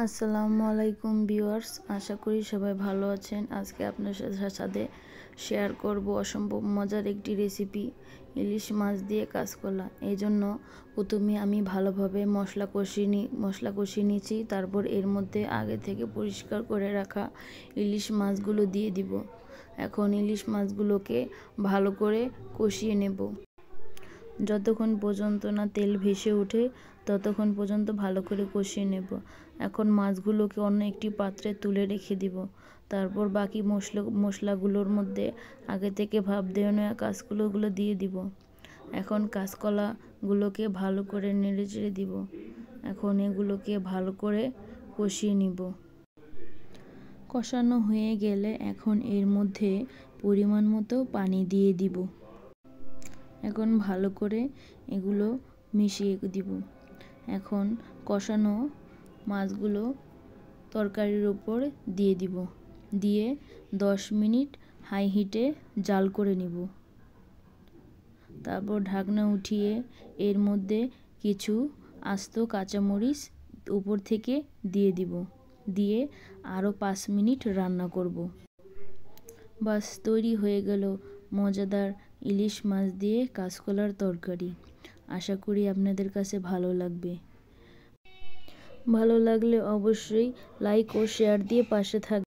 আসসালামু আলাইকুম ভিউয়ার্স আশা করি সবাই ভালো আছেন আজকে আপনার সাথে শেয়ার করব অসম্ভব মজার একটি রেসিপি ইলিশ মাছ দিয়ে কাঁচকলা এই জন্য প্রথমে আমি ভালোভাবে মশলা কষিয়ে নি মশলা কষিয়ে নিয়েছি তারপর এর মধ্যে আগে থেকে পরিষ্কার করে রাখা ইলিশ মাছগুলো দিয়ে দিব এখন ইলিশ মাছগুলোকে ভালো করে কষিয়ে নেব যতক্ষণ পর্যন্ত না তেল ভেসে ওঠে ততক্ষণ পর্যন্ত ভালো করে কষিয়ে নেব এখন মাছগুলোকে অন্য একটি পাত্রে তুলে রেখে দিব তারপর বাকি মশলা মশলাগুলোর মধ্যে আগে থেকে ভাব দেয় নেওয়া কাঁচকলাগুলো দিয়ে দিব এখন কাঁচকলাগুলোকে ভালো করে নেড়ে চেড়ে দিব এখন এগুলোকে ভালো করে কষিয়ে নিব কষানো হয়ে গেলে এখন এর মধ্যে পরিমাণ মতো পানি দিয়ে দিব এখন ভালো করে এগুলো মিশিয়ে দিব এখন কষানো মাছগুলো তরকারির ওপর দিয়ে দিব দিয়ে 10 মিনিট হাই হিটে জাল করে নিব তারপর ঢাকনা উঠিয়ে এর মধ্যে কিছু আস্ত কাঁচামরিচ উপর থেকে দিয়ে দিব দিয়ে আরও পাঁচ মিনিট রান্না করব বাস তৈরি হয়ে গেল মজাদার ইলিশ মাছ দিয়ে কাঁচকলার তরকারি আশা করি আপনাদের কাছে ভালো লাগবে ভালো লাগলে অবশ্যই লাইক ও শেয়ার দিয়ে পাশে থাক